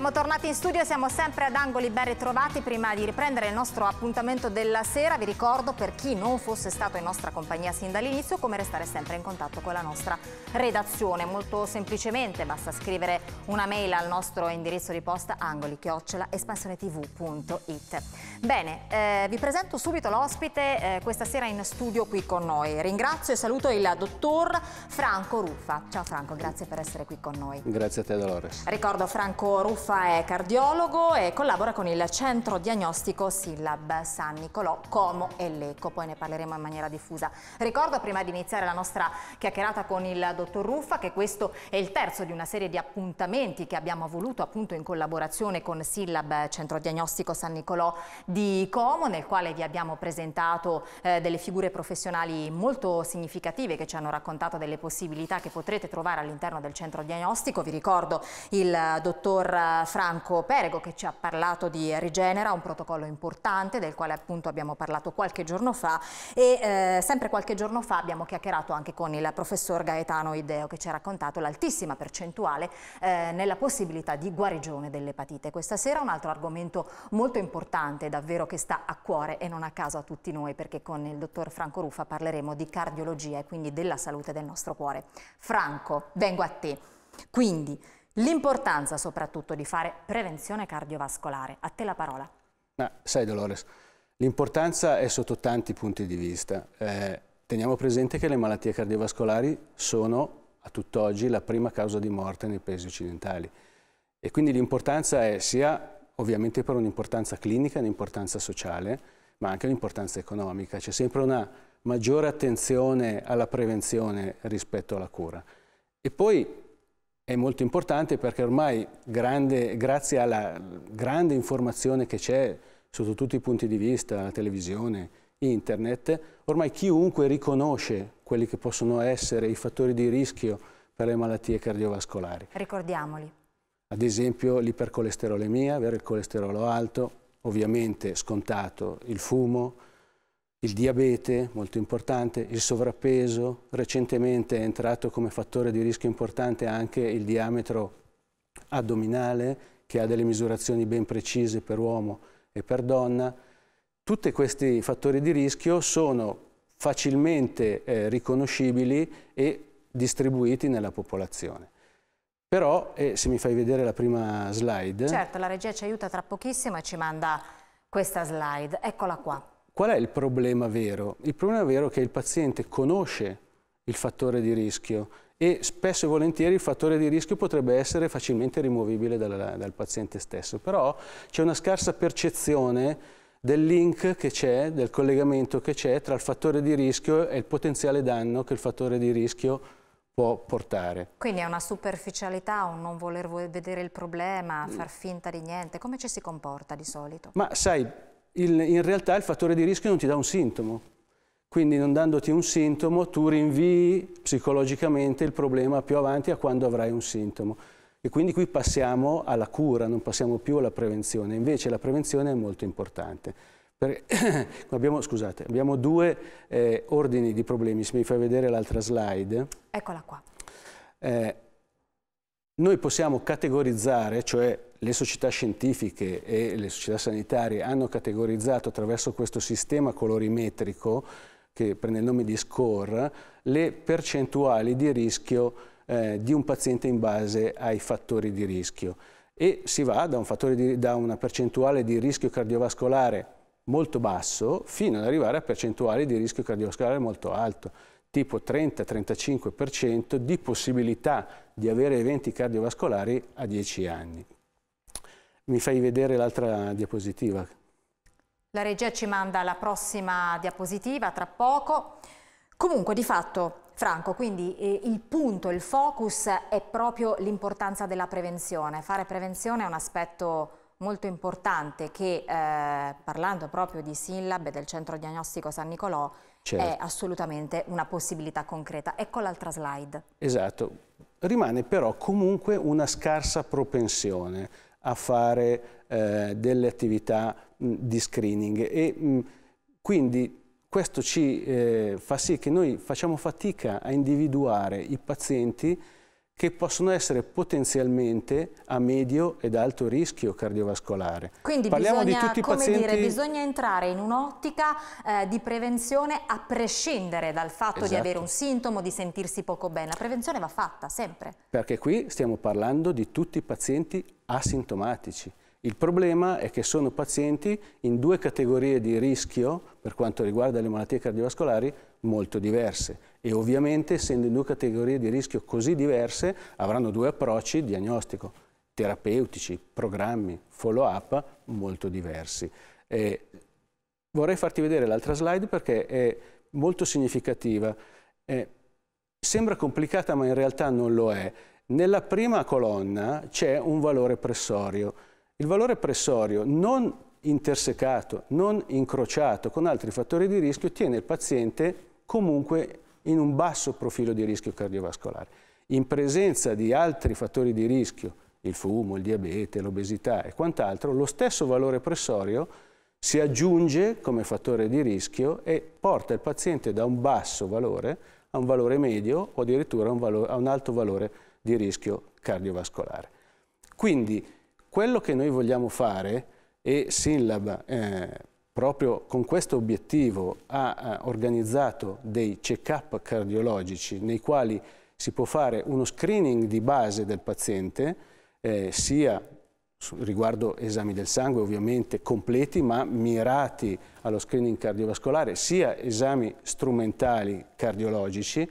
Siamo tornati in studio, siamo sempre ad Angoli ben ritrovati. Prima di riprendere il nostro appuntamento della sera, vi ricordo per chi non fosse stato in nostra compagnia sin dall'inizio come restare sempre in contatto con la nostra redazione. Molto semplicemente basta scrivere una mail al nostro indirizzo di posta angoli-espansionetv.it. Bene, eh, vi presento subito l'ospite eh, questa sera in studio qui con noi. Ringrazio e saluto il dottor Franco Ruffa. Ciao Franco, grazie per essere qui con noi. Grazie a te Dolores. Ricordo Franco Ruffa Mustapha è cardiologo e collabora con il centro diagnostico Sillab San Nicolò, Como e Lecco, poi ne parleremo in maniera diffusa. Ricordo prima di iniziare la nostra chiacchierata con il dottor Ruffa che questo è il terzo di una serie di appuntamenti che abbiamo voluto appunto in collaborazione con Sillab Centro Diagnostico San Nicolò di Como, nel quale vi abbiamo presentato eh, delle figure professionali molto significative che ci hanno raccontato delle possibilità che potrete trovare all'interno del centro diagnostico. Vi ricordo il dottor Franco Perego che ci ha parlato di Rigenera, un protocollo importante del quale appunto abbiamo parlato qualche giorno fa e eh, sempre qualche giorno fa abbiamo chiacchierato anche con il professor Gaetano Ideo che ci ha raccontato l'altissima percentuale eh, nella possibilità di guarigione dell'epatite. Questa sera un altro argomento molto importante davvero che sta a cuore e non a caso a tutti noi perché con il dottor Franco Ruffa parleremo di cardiologia e quindi della salute del nostro cuore. Franco, vengo a te. Quindi L'importanza soprattutto di fare prevenzione cardiovascolare. A te la parola. Ah, sai Dolores, l'importanza è sotto tanti punti di vista. Eh, teniamo presente che le malattie cardiovascolari sono a tutt'oggi la prima causa di morte nei paesi occidentali e quindi l'importanza è sia ovviamente per un'importanza clinica, un'importanza sociale, ma anche un'importanza economica. C'è sempre una maggiore attenzione alla prevenzione rispetto alla cura. E poi è molto importante perché ormai grande, grazie alla grande informazione che c'è sotto tutti i punti di vista, la televisione, internet, ormai chiunque riconosce quelli che possono essere i fattori di rischio per le malattie cardiovascolari. Ricordiamoli. Ad esempio l'ipercolesterolemia, avere il colesterolo alto, ovviamente scontato il fumo, il diabete, molto importante, il sovrappeso, recentemente è entrato come fattore di rischio importante anche il diametro addominale che ha delle misurazioni ben precise per uomo e per donna. Tutti questi fattori di rischio sono facilmente eh, riconoscibili e distribuiti nella popolazione. Però, eh, se mi fai vedere la prima slide... Certo, la regia ci aiuta tra pochissimo e ci manda questa slide. Eccola qua. Qual è il problema vero? Il problema vero è che il paziente conosce il fattore di rischio e spesso e volentieri il fattore di rischio potrebbe essere facilmente rimovibile dal, dal paziente stesso, però c'è una scarsa percezione del link che c'è, del collegamento che c'è tra il fattore di rischio e il potenziale danno che il fattore di rischio può portare. Quindi è una superficialità, un non voler vedere il problema, mm. far finta di niente, come ci si comporta di solito? Ma sai, il, in realtà il fattore di rischio non ti dà un sintomo. Quindi non dandoti un sintomo tu rinvii psicologicamente il problema più avanti a quando avrai un sintomo. E quindi qui passiamo alla cura, non passiamo più alla prevenzione. Invece la prevenzione è molto importante. Perché, abbiamo, scusate, abbiamo due eh, ordini di problemi, se mi fai vedere l'altra slide. Eccola qua. Eh, noi possiamo categorizzare, cioè le società scientifiche e le società sanitarie hanno categorizzato attraverso questo sistema colorimetrico, che prende il nome di score, le percentuali di rischio eh, di un paziente in base ai fattori di rischio. E si va da, un di, da una percentuale di rischio cardiovascolare molto basso fino ad arrivare a percentuali di rischio cardiovascolare molto alto tipo 30-35% di possibilità di avere eventi cardiovascolari a 10 anni. Mi fai vedere l'altra diapositiva. La regia ci manda la prossima diapositiva tra poco. Comunque, di fatto, Franco, quindi eh, il punto, il focus è proprio l'importanza della prevenzione. Fare prevenzione è un aspetto molto importante che, eh, parlando proprio di SINLAB e del centro diagnostico San Nicolò, certo. è assolutamente una possibilità concreta. Ecco l'altra slide. Esatto. Rimane però comunque una scarsa propensione a fare eh, delle attività mh, di screening. E, mh, quindi questo ci eh, fa sì che noi facciamo fatica a individuare i pazienti che possono essere potenzialmente a medio ed alto rischio cardiovascolare. Quindi Parliamo bisogna, di tutti i pazienti... dire, bisogna entrare in un'ottica eh, di prevenzione a prescindere dal fatto esatto. di avere esatto. un sintomo, di sentirsi poco bene. La prevenzione va fatta sempre. Perché qui stiamo parlando di tutti i pazienti asintomatici. Il problema è che sono pazienti in due categorie di rischio per quanto riguarda le malattie cardiovascolari molto diverse e ovviamente essendo in due categorie di rischio così diverse avranno due approcci diagnostico, terapeutici, programmi, follow up molto diversi. Eh, vorrei farti vedere l'altra slide perché è molto significativa. Eh, sembra complicata ma in realtà non lo è. Nella prima colonna c'è un valore pressorio. Il valore pressorio non intersecato, non incrociato con altri fattori di rischio, tiene il paziente comunque in un basso profilo di rischio cardiovascolare. In presenza di altri fattori di rischio, il fumo, il diabete, l'obesità e quant'altro, lo stesso valore pressorio si aggiunge come fattore di rischio e porta il paziente da un basso valore a un valore medio o addirittura un valore, a un alto valore di rischio cardiovascolare. Quindi quello che noi vogliamo fare e Sillab eh, proprio con questo obiettivo ha eh, organizzato dei check-up cardiologici nei quali si può fare uno screening di base del paziente eh, sia riguardo esami del sangue ovviamente completi ma mirati allo screening cardiovascolare sia esami strumentali cardiologici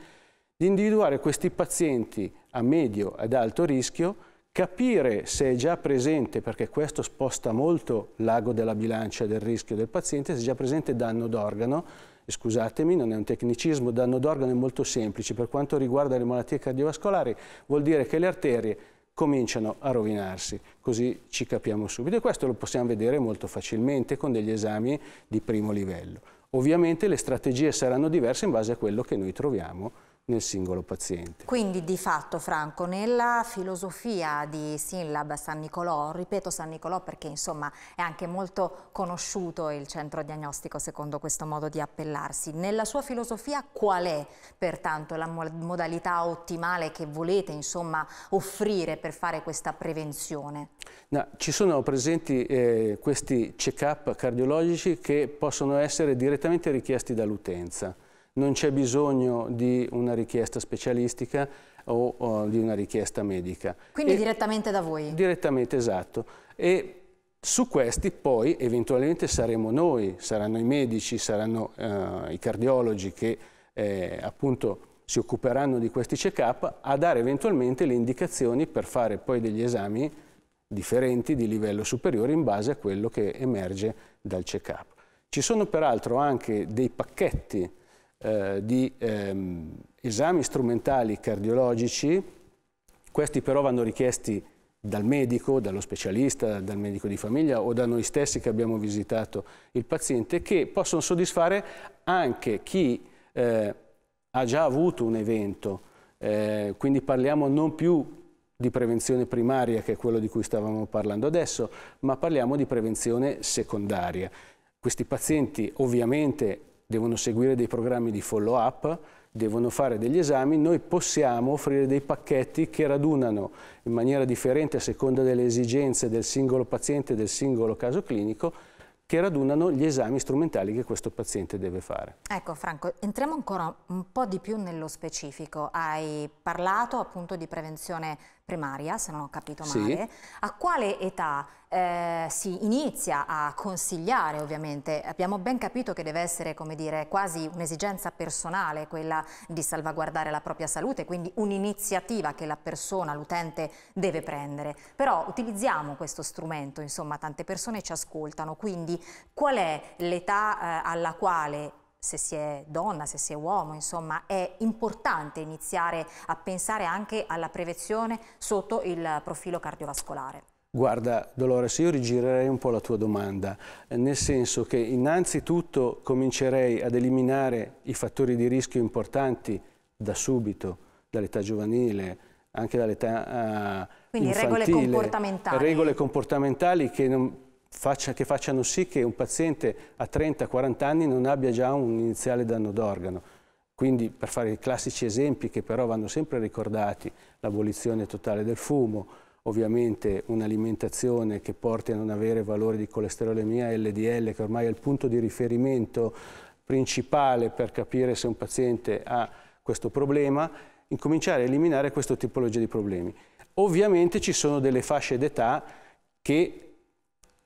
di individuare questi pazienti a medio ed alto rischio capire se è già presente, perché questo sposta molto l'ago della bilancia del rischio del paziente, se è già presente danno d'organo, scusatemi, non è un tecnicismo, danno d'organo è molto semplice, per quanto riguarda le malattie cardiovascolari vuol dire che le arterie cominciano a rovinarsi, così ci capiamo subito e questo lo possiamo vedere molto facilmente con degli esami di primo livello. Ovviamente le strategie saranno diverse in base a quello che noi troviamo nel singolo paziente. Quindi di fatto Franco, nella filosofia di Sinlab San Nicolò, ripeto San Nicolò perché insomma è anche molto conosciuto il centro diagnostico secondo questo modo di appellarsi, nella sua filosofia qual è pertanto la modalità ottimale che volete insomma offrire per fare questa prevenzione? No, ci sono presenti eh, questi check-up cardiologici che possono essere direttamente richiesti dall'utenza non c'è bisogno di una richiesta specialistica o, o di una richiesta medica. Quindi e, direttamente da voi? Direttamente, esatto. E su questi poi eventualmente saremo noi, saranno i medici, saranno eh, i cardiologi che eh, appunto si occuperanno di questi check-up a dare eventualmente le indicazioni per fare poi degli esami differenti di livello superiore in base a quello che emerge dal check-up. Ci sono peraltro anche dei pacchetti eh, di ehm, esami strumentali cardiologici, questi però vanno richiesti dal medico, dallo specialista, dal medico di famiglia o da noi stessi che abbiamo visitato il paziente, che possono soddisfare anche chi eh, ha già avuto un evento. Eh, quindi parliamo non più di prevenzione primaria, che è quello di cui stavamo parlando adesso, ma parliamo di prevenzione secondaria. Questi pazienti ovviamente devono seguire dei programmi di follow up, devono fare degli esami, noi possiamo offrire dei pacchetti che radunano in maniera differente a seconda delle esigenze del singolo paziente, del singolo caso clinico, che radunano gli esami strumentali che questo paziente deve fare. Ecco Franco, entriamo ancora un po' di più nello specifico. Hai parlato appunto di prevenzione primaria, se non ho capito male, sì. a quale età eh, si inizia a consigliare ovviamente? Abbiamo ben capito che deve essere come dire, quasi un'esigenza personale quella di salvaguardare la propria salute, quindi un'iniziativa che la persona, l'utente deve prendere. Però utilizziamo questo strumento, insomma tante persone ci ascoltano, quindi qual è l'età eh, alla quale se si è donna, se si è uomo, insomma, è importante iniziare a pensare anche alla prevenzione sotto il profilo cardiovascolare. Guarda Dolores, io rigirerei un po' la tua domanda, nel senso che innanzitutto comincerei ad eliminare i fattori di rischio importanti da subito, dall'età giovanile, anche dall'età uh, Quindi infantile. regole comportamentali. Regole comportamentali che non faccia, che facciano sì che un paziente a 30-40 anni non abbia già un iniziale danno d'organo. Quindi, per fare i classici esempi che però vanno sempre ricordati, l'abolizione totale del fumo, ovviamente un'alimentazione che porti a non avere valori di colesterolemia LDL, che ormai è il punto di riferimento principale per capire se un paziente ha questo problema, incominciare a eliminare questo tipologia di problemi. Ovviamente ci sono delle fasce d'età che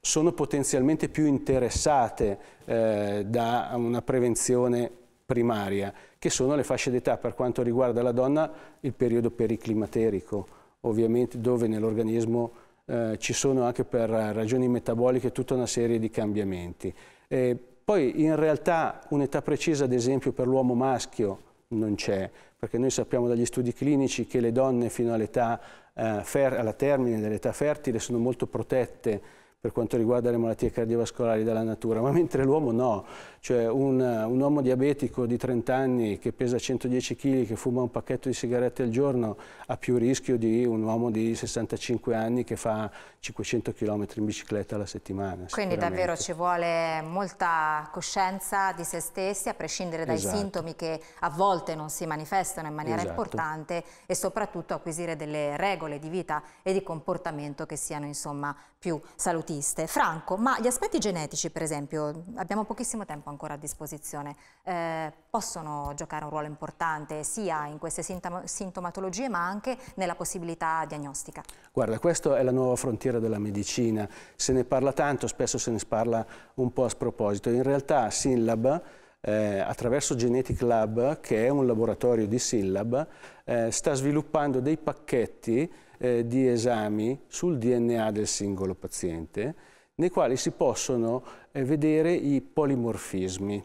sono potenzialmente più interessate eh, da una prevenzione primaria, che sono le fasce d'età per quanto riguarda la donna il periodo periclimaterico, ovviamente dove nell'organismo eh, ci sono anche per ragioni metaboliche tutta una serie di cambiamenti. E poi in realtà un'età precisa, ad esempio, per l'uomo maschio non c'è, perché noi sappiamo dagli studi clinici che le donne fino all'età eh, alla termine dell'età fertile sono molto protette per quanto riguarda le malattie cardiovascolari dalla natura, ma mentre l'uomo no, cioè un, un, uomo diabetico di 30 anni che pesa 110 kg, che fuma un pacchetto di sigarette al giorno, ha più rischio di un uomo di 65 anni che fa 500 km in bicicletta alla settimana. Quindi davvero ci vuole molta coscienza di se stessi, a prescindere dai esatto. sintomi che a volte non si manifestano in maniera esatto. importante e soprattutto acquisire delle regole di vita e di comportamento che siano insomma più salutiste. Franco, ma gli aspetti genetici, per esempio, abbiamo pochissimo tempo ancora a disposizione, eh, possono giocare un ruolo importante sia in queste sintom sintomatologie ma anche nella possibilità diagnostica? Guarda, questa è la nuova frontiera della medicina, se ne parla tanto, spesso se ne parla un po' a sproposito. In realtà Synlab eh, attraverso Genetic Lab, che è un laboratorio di Synlab, eh, sta sviluppando dei pacchetti eh, di esami sul DNA del singolo paziente, nei quali si possono eh, vedere i polimorfismi.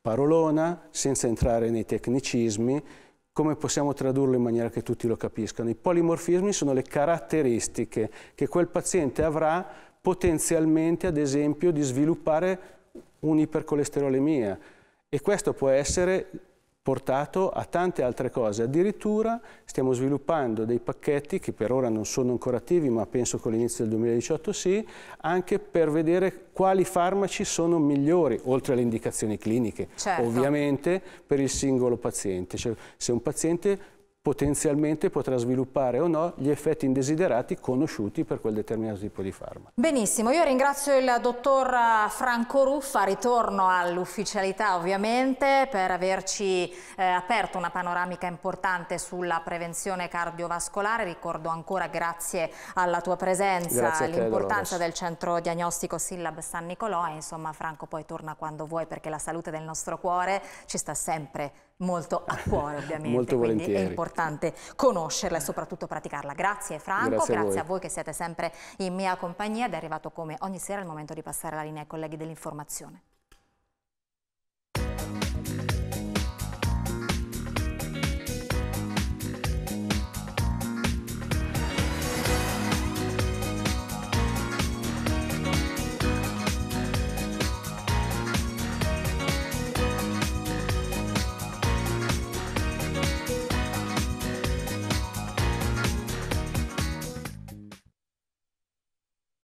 Parolona, senza entrare nei tecnicismi, come possiamo tradurlo in maniera che tutti lo capiscano? I polimorfismi sono le caratteristiche che quel paziente avrà potenzialmente, ad esempio, di sviluppare un'ipercolesterolemia. E questo può essere portato a tante altre cose. Addirittura stiamo sviluppando dei pacchetti che per ora non sono ancora attivi, ma penso con l'inizio del 2018 sì, anche per vedere quali farmaci sono migliori, oltre alle indicazioni cliniche, certo. ovviamente, per il singolo paziente. Cioè, se un paziente potenzialmente potrà sviluppare o no gli effetti indesiderati conosciuti per quel determinato tipo di farmaco. Benissimo, io ringrazio il dottor Franco Ruffa, ritorno all'ufficialità ovviamente per averci eh, aperto una panoramica importante sulla prevenzione cardiovascolare, ricordo ancora grazie alla tua presenza l'importanza del centro diagnostico Sillab San Nicolò insomma Franco poi torna quando vuoi perché la salute del nostro cuore ci sta sempre molto a cuore ovviamente, molto quindi volentieri. è importante conoscerla e soprattutto praticarla. Grazie Franco, grazie, a, voi. a voi che siete sempre in mia compagnia ed è arrivato come ogni sera il momento di passare la linea ai colleghi dell'informazione.